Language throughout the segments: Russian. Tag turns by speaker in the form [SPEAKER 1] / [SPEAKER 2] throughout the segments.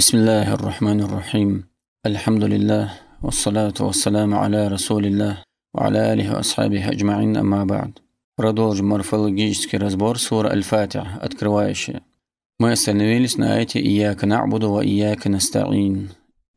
[SPEAKER 1] بسم الله الرحمن الرحيم الحمد لله والصلاة والسلام على رسول الله وعلى آله وأصحابه أجمعين أما بعد Продолжим морфологический разбор суры Аль-Фатиха, открывающая. Мы остановились на эти «Ияка нa'буду ва ияка настаин».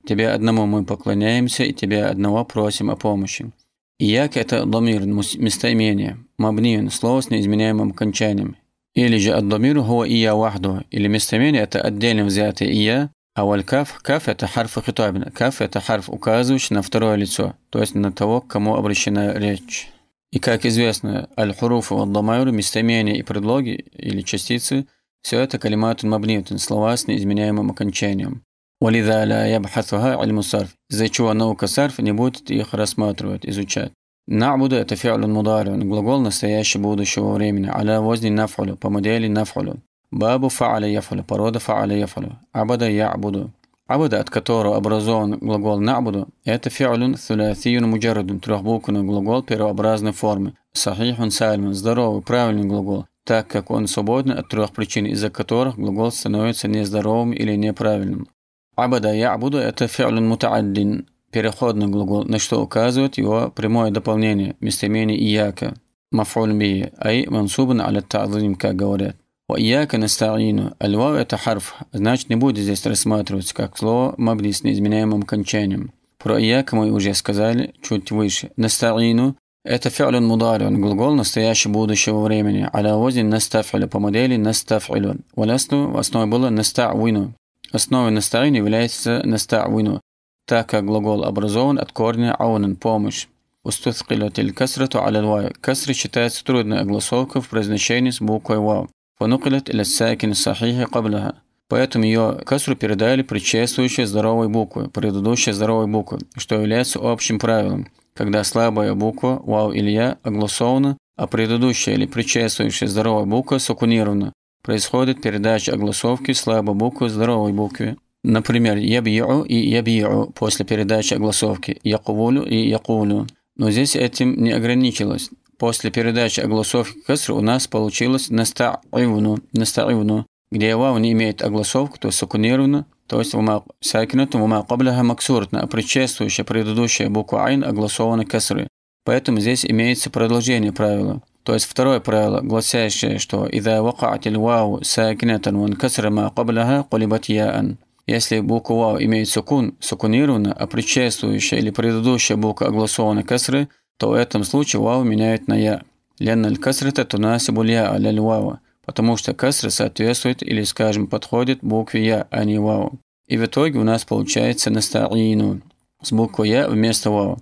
[SPEAKER 1] Тебе одному мы поклоняемся и тебя одного просим о помощи. «Ияк» – это домир, местоимение, мабниен, слово с неизменяемым окончанием. Или же «Ад-домир» – «Хуа ия вахду», или местоимение – это отдельно взятое «Ия», А Аваль каф. Каф – это харф хитабина. Каф – это харф, указывающий на второе лицо, то есть на того, к кому обращена речь. И как известно, аль-хуруф вал-дамайру, местоимения и предлоги или частицы – все это калиматун мабнитун, слова с неизменяемым окончанием. Валида ля ябхатуха аль-мусарф, из-за чего наука сарф не будет их рассматривать, изучать. Набуда это фиалун мударин, глагол настоящего будущего времени, аля возни нафулю, по модели нафулю. Бабу фааля яфалю, порода фааля яфалю, абада ябуду. Абада, от которого образован глагол набуду, это фиалюн сулясиюн муджарудун, трехбуквенный глагол первообразной формы. Сахихун сальман, здоровый, правильный глагол, так как он свободен от трех причин, из-за которых глагол становится нездоровым или неправильным. Абада ябуду – это фиалюн мутааддин, переходный глагол, на что указывает его прямое дополнение, местоимение ияка, мафуль би, ай мансубан аля та'зим, как говорят. «Ваяка настаину». «Альвау» – это харф, значит, не будет здесь рассматриваться как слово мабни с неизменяемым окончанием. Про «Ияка» мы уже сказали чуть выше. «Настаину» – это фиалюн мударион, глагол настоящего будущего времени. Аля возин настафилю, по модели настафилю. Валясну в основе было наста'вину. Основой настаину является наста'вину, так как глагол образован от корня аунен – помощь. Устуфкилат аль-касрату аля вау. Касра считается трудной огласовкой в произношении с буквой вау. ونقلت или الساكن الصحيح قبلها поэтому ее касру передали предшествующей здоровой буквы, предыдущей здоровой буквы, что является общим правилом, когда слабая буква «вау» или «я» огласована, а предыдущая или предшествующая здоровая буква сокунирована. Происходит передача огласовки слабой буквы здоровой букве. Например, «яби'у» и «яби'у» после передачи огласовки «якувулю» и «якулю». Но здесь этим не ограничилось. После передачи огласовки кеср у нас получилось настаивну, настаивну, где вау не имеет огласовку, то сукунировано, то есть вума сакинату вума кабляха максуртна, а предшествующая предыдущая буква айн огласована кесры. Поэтому здесь имеется продолжение правила. То есть второе правило, гласящее, что «Ида вакаат вау сакинатан ван касра ма кабляха кулибат яан». Если буква «вау» имеет сукун, сукунирована, а предшествующая или предыдущая буква огласована касры – то в этом случае вау меняет на я. Ленна аль-касрата тунасибу я аля вау, потому что касра соответствует или, скажем, подходит букве я, а не вау. И в итоге у нас получается настаину с буквой я вместо вау.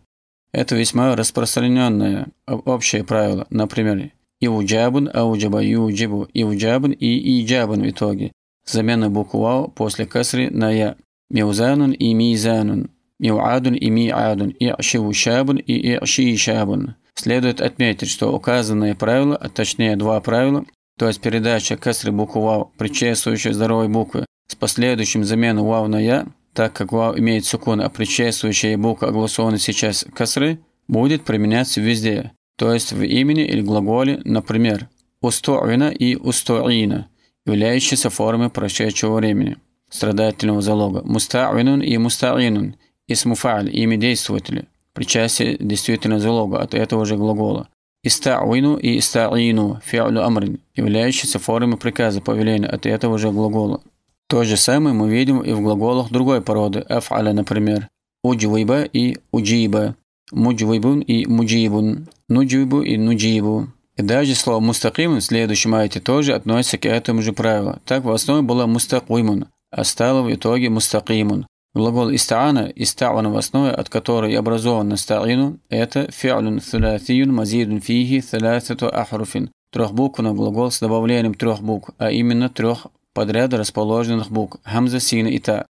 [SPEAKER 1] Это весьма распространенное общее правило. Например, иуджабун, ауджаба, юджибу, иуджабун и иджабун в итоге. Замена буквы вау после касры на я. Миузанун и мизанун. Миуадун и миадун, иъшиву шабун и иъши шабун. Следует отметить, что указанные правила, а точнее два правила, то есть передача кесры буквы вау, предшествующей здоровой буквы, с последующим замену вау на я, так как вау имеет сукун, а предшествующая буква огласована сейчас кесры, будет применяться везде, то есть в имени или глаголе, например, устуина и устуина, являющиеся формой прошедшего времени страдательного залога, мустаинун и мустаинун, Исму фа'ль – имя действователя, причастие действительно залога от этого же глагола. Истауину и истаину – фи'лю амрин, являющиеся формами приказа повеления от этого же глагола. То же самое мы видим и в глаголах другой породы, аф'аля, например, уджвиба и уджиба, муджвибун и муджибун, нуджвибу и нуджибу. И даже слово «мустаким» в следующем айте тоже относится к этому же правилу. Так в основе было «мустакимун», а стало в итоге «мустакимун». Глагол «истаана» – «истауна» в основе, от которой образован «настаину» – это «фиалюн салатиюн мазидун фихи салатату ахруфин» – трехбуквенный глагол с добавлением трех букв, а именно трех подряд расположенных букв – хамза, сина и та.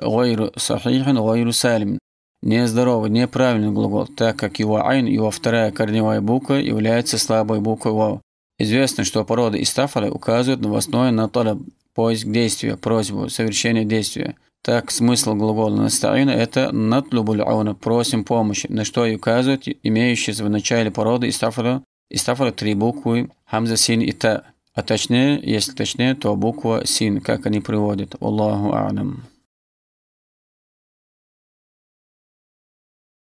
[SPEAKER 1] Гойру сахихин, гойру салим. Нездоровый, неправильный глагол, так как его айн, его вторая корневая буква является слабой буквой вау. Известно, что породы истафоры указывают на основе на талаб, поиск действия, просьбу, совершение действия – так, смысл глагола «настаина» – это «натлубуль ауна» – «просим помощи», на что и указывает имеющиеся в начале породы истафора, истафора три буквы «хамза син» и «та», а точнее, если точнее, то буква «син», как они приводят. Аллаху А'нам.